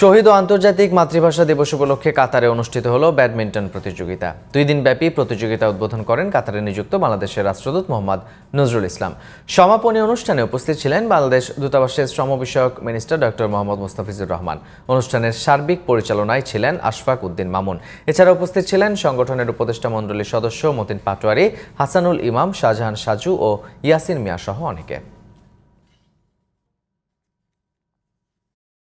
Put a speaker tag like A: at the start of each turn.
A: শহীদ ও আন্তর্জাতিক মাতৃভাষা দিবস উপলক্ষে কাতারে অনুষ্ঠিত হলো ব্যাডমিন্টন প্রতিযোগিতা দুই দিন ব্যাপী প্রতিযোগিতা উদ্বোধন করেন কাতারে নিযুক্ত বাংলাদেশের রাষ্ট্রদূত মোহাম্মদ নজরুল ইসলাম সমাপনী অনুষ্ঠানে উপস্থিত ছিলেন বাংলাদেশ দূতাবাসের শ্রম বিষয়ক মিনিস্টার ডক্টর মোহাম্মদ মুস্তাফিজুর রহমান অনুষ্ঠানের সার্বিক পরিচালনায় ছিলেন আশফাক উদ্দিন মামুন এছাড়া উপস্থিত ছিলেন সংগঠনের উপদেষ্টা মণ্ডলীর সদস্য মতিন পাটোয়ারি হাসানুল ইমাম শাহজাহান সাজু ও ইয়াসিন মিয়া সহ অনেকে